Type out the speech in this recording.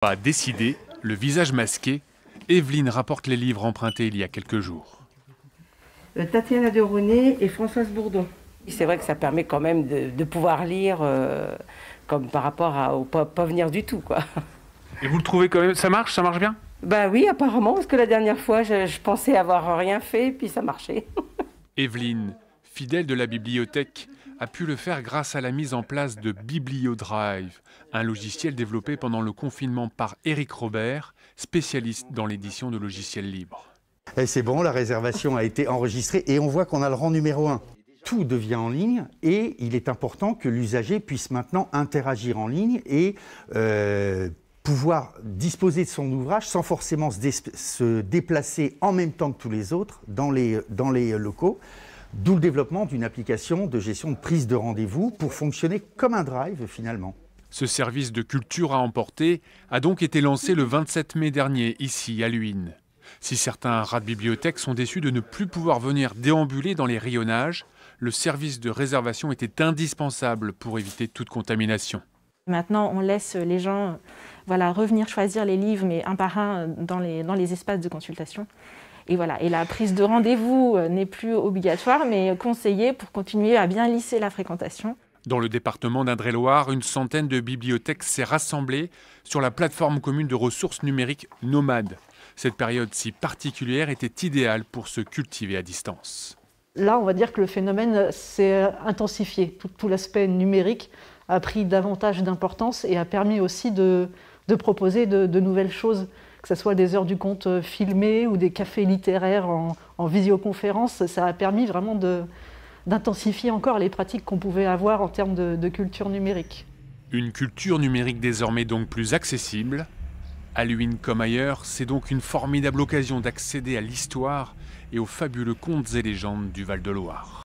Pas décidé, le visage masqué, Evelyne rapporte les livres empruntés il y a quelques jours. Euh, Tatiana de Ronet et Françoise Bourdon. C'est vrai que ça permet quand même de, pouvoir lire euh, comme par rapport à, au pas, venir du tout. Quoi. Et vous le trouvez quand même, ça marche, ça marche bien Ben oui, apparemment, parce que la dernière fois, je, je pensais avoir rien fait, puis ça marchait. Evelyne, fidèle de la bibliothèque, a pu le faire grâce à la mise en place de BiblioDrive, un logiciel développé pendant le confinement par Eric Robert, spécialiste dans l'édition de logiciels libres. Et eh, c'est bon, la réservation a été enregistrée et on voit qu'on a le rang numéro un. Tout devient en ligne et il est important que l'usager puisse maintenant interagir en ligne et euh, pouvoir disposer de son ouvrage sans forcément se, déplacer en même temps que tous les autres dans les locaux. D'où le développement d'une application de gestion de prise de rendez-vous pour fonctionner comme un drive finalement. Ce service de culture à emporter a donc été lancé le 27 mai dernier ici à Luynes. Si certains rats de bibliothèque sont déçus de ne plus pouvoir venir déambuler dans les rayonnages, le service de réservation était indispensable pour éviter toute contamination. Maintenant, on laisse les gens voilà, revenir choisir les livres, mais un par un, dans les, dans les espaces de consultation. Et voilà, et la prise de rendez-vous euh, n'est plus obligatoire, mais conseillée pour continuer à bien lisser la fréquentation. Dans le département d'Indre-et-Loire, une centaine de bibliothèques s'est rassemblée sur la plateforme commune de ressources numériques Nomade. Cette période si particulière était idéale pour se cultiver à distance. Là, on va dire que le phénomène s'est intensifié. Tout, l'aspect numérique a pris davantage d'importance et a permis aussi de, proposer de nouvelles choses que ce soit des heures du compte euh, filmées ou des cafés littéraires en, visioconférence, ça a permis vraiment d'intensifier encore les pratiques qu'on pouvait avoir en termes de, de culture numérique. Une culture numérique désormais donc plus accessible. Halloween comme ailleurs, c'est donc une formidable occasion d'accéder à l'histoire et aux fabuleux contes et légendes du Val-de-Loire.